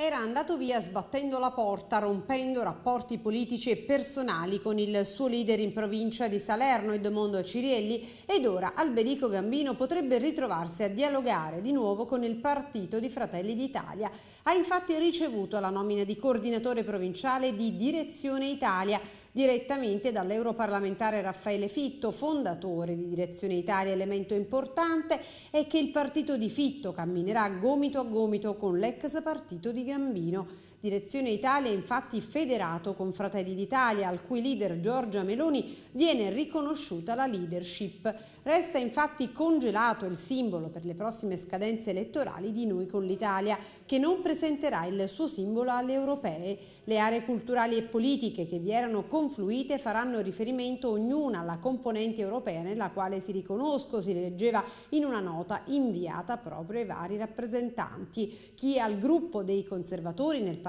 era andato via sbattendo la porta, rompendo rapporti politici e personali con il suo leader in provincia di Salerno, Edmondo Cirielli, ed ora Alberico Gambino potrebbe ritrovarsi a dialogare di nuovo con il partito di Fratelli d'Italia. Ha infatti ricevuto la nomina di coordinatore provinciale di Direzione Italia, direttamente dall'europarlamentare Raffaele Fitto, fondatore di Direzione Italia, elemento importante è che il partito di Fitto camminerà gomito a gomito con l'ex partito di Gambino. Direzione Italia è infatti federato con Fratelli d'Italia, al cui leader Giorgia Meloni viene riconosciuta la leadership. Resta infatti congelato il simbolo per le prossime scadenze elettorali di Noi con l'Italia, che non presenterà il suo simbolo alle europee. Le aree culturali e politiche che vi erano confluite faranno riferimento ognuna alla componente europea nella quale si riconosco, si leggeva in una nota inviata proprio ai vari rappresentanti. Chi è al gruppo dei consiglieri conservatori nel,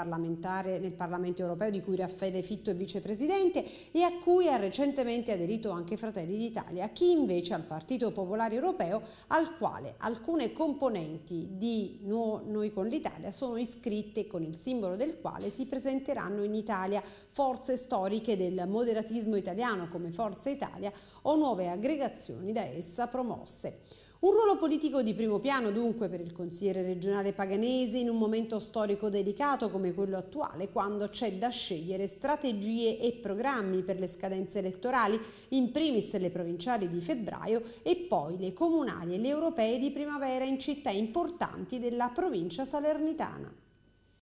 nel Parlamento europeo di cui Raffaele Fitto è vicepresidente e a cui ha recentemente aderito anche Fratelli d'Italia, chi invece al Partito Popolare Europeo al quale alcune componenti di Noi con l'Italia sono iscritte con il simbolo del quale si presenteranno in Italia forze storiche del moderatismo italiano come Forza Italia o nuove aggregazioni da essa promosse. Un ruolo politico di primo piano dunque per il consigliere regionale paganese in un momento storico delicato come quello attuale quando c'è da scegliere strategie e programmi per le scadenze elettorali, in primis le provinciali di febbraio e poi le comunali e le europee di primavera in città importanti della provincia salernitana.